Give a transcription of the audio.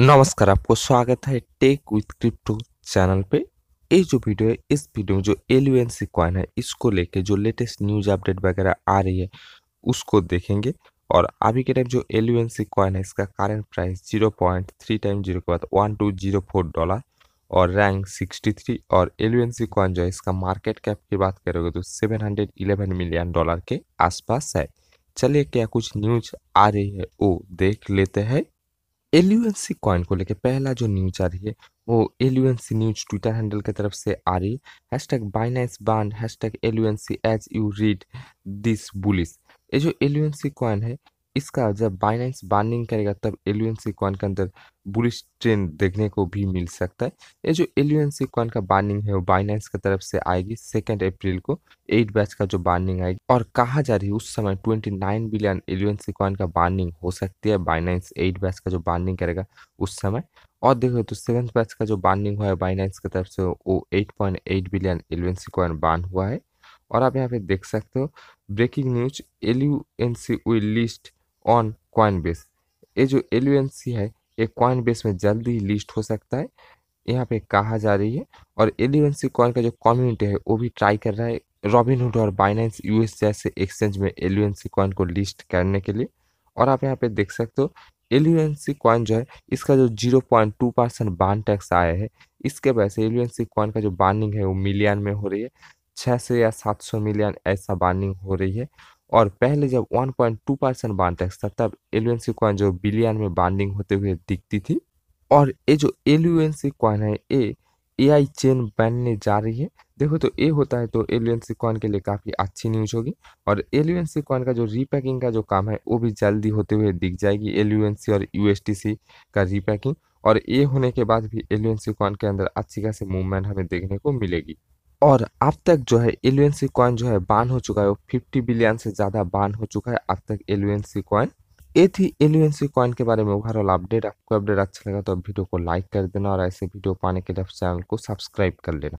नमस्कार आपको स्वागत है टेक विथ क्रिप्टो चैनल पे ये जो वीडियो है इस वीडियो में जो एल यू कॉइन है इसको लेके जो लेटेस्ट न्यूज अपडेट वगैरह आ रही है उसको देखेंगे और अभी के टाइम जो एल यू कॉइन है इसका current price zero point three time zero के बाद one two zero four dollar और रैंक सिक्सटी थ्री और एल यू कॉइन जो है इसका मार्केट कैप की बात करोगे तो seven hundred eleven million dollar के आसपास है चलिए क्या कुछ न्यूज आ रही है वो देख लेते हैं एल्यूएनसी कॉइन को लेकर पहला जो न्यूज आ रही है वो एल्यूएनसी न्यूज ट्विटर हैंडल की तरफ से आ रही है hash tag Binance ban hash tag LUNC as you read this bullish ये जो एल्यूएनसी कॉइन है इसका जब बाइनेंस बार्निंग करेगा तब एलुएंसी कॉन के अंदर बुलिश ट्रेंड देखने को भी मिल सकता है ये जो एलुएंसी कॉन का बार्निंग है वो बाइनेंस की तरफ से आएगी सेकेंड अप्रैल को एट बैच का जो बार्निंग आएगी और कहा जा रही है उस समय twenty nine billion LUNC coin का बार्निंग हो सकती है बाइनेंस एट बैच का जो बार्निंग करेगा उस समय और देखो तो सेवन्थ बैच का जो बार्निंग हुआ है बाइनेंस की तरफ से वो eight point eight billion LUNC coin burn हुआ है और आप यहाँ पे देख सकते हो breaking news L U N C will list on coin base ये जो एलियंसी है ये क्वाइन बेस में जल्दी ही लिस्ट हो सकता है यहाँ पे कहा जा रही है और एलियंसी कॉइन का जो कम्युनिटी है वो भी ट्राई कर रहा है रॉबिनहुड और बाइनेंस यूएस जैसे एक्सचेंज में एलियंसी कॉइन को लिस्ट करने के लिए और आप यहाँ पे देख सकते हो एलियंसी कॉइन जो है इसका जो zero point two percent burn tax आया है इसके वजह से एलियंसी कॉइन का जो बार्निंग है वो मिलियन में हो रही है छः से या सात सौ मिलियन ऐसा बार्निंग हो रही है और पहले जब 1.2 परसेंट बांध था तब एल सी कॉइन जो बिलियन में बाइंडिंग होते हुए दिखती थी और ये जो एल सी कॉइन है ये ए आई चेन बनने जा रही है देखो तो ये होता है तो एल सी कॉइन के लिए काफ़ी अच्छी न्यूज होगी और एल सी कॉइन का जो रीपैकिंग का जो काम है वो भी जल्दी होते हुए दिख जाएगी एल सी और यू का रीपैकिंग और ए होने के बाद भी एल सी कॉइन के अंदर अच्छी खासी मूवमेंट हमें देखने को मिलेगी और अब तक जो है एलुएंसी कॉइन जो है बान हो चुका है वो फिफ्टी बिलियन से ज़्यादा बान हो चुका है अब तक एलुएंसी कॉइन ये थी एलुएंसी कॉइन के बारे में ओवरऑल अपडेट आपको अपडेट अच्छा लगा तो वीडियो को लाइक कर देना और ऐसे वीडियो पाने के लिए चैनल को सब्सक्राइब कर लेना